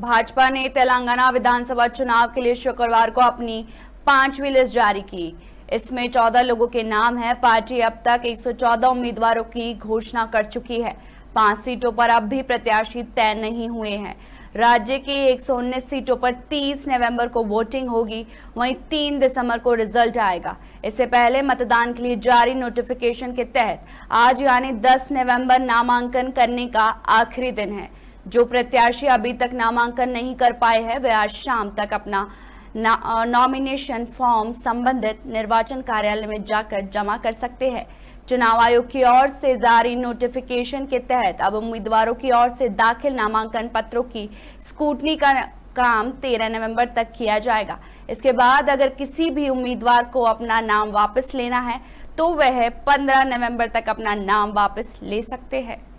भाजपा ने तेलंगाना विधानसभा चुनाव के लिए शुक्रवार को अपनी पांचवी लिस्ट जारी की इसमें 14 लोगों के नाम हैं पार्टी अब तक 114 उम्मीदवारों की घोषणा कर चुकी है पांच सीटों पर अब भी प्रत्याशी तय नहीं हुए हैं राज्य की उन्नीस सीटों पर 30 नवंबर को वोटिंग होगी वहीं 3 दिसंबर को रिजल्ट आएगा इससे पहले मतदान के लिए जारी नोटिफिकेशन के तहत आज यानी 10 नवंबर नामांकन करने का आखिरी दिन है जो प्रत्याशी अभी तक नामांकन नहीं कर पाए हैं वे आज शाम तक अपना नॉमिनेशन फॉर्म संबंधित निर्वाचन कार्यालय में जाकर जमा कर सकते हैं चुनाव आयोग की ओर से जारी नोटिफिकेशन के तहत अब उम्मीदवारों की ओर से दाखिल नामांकन पत्रों की स्कूटनी का काम 13 नवंबर तक किया जाएगा इसके बाद अगर किसी भी उम्मीदवार को अपना नाम वापस लेना है तो वह 15 नवंबर तक अपना नाम वापस ले सकते हैं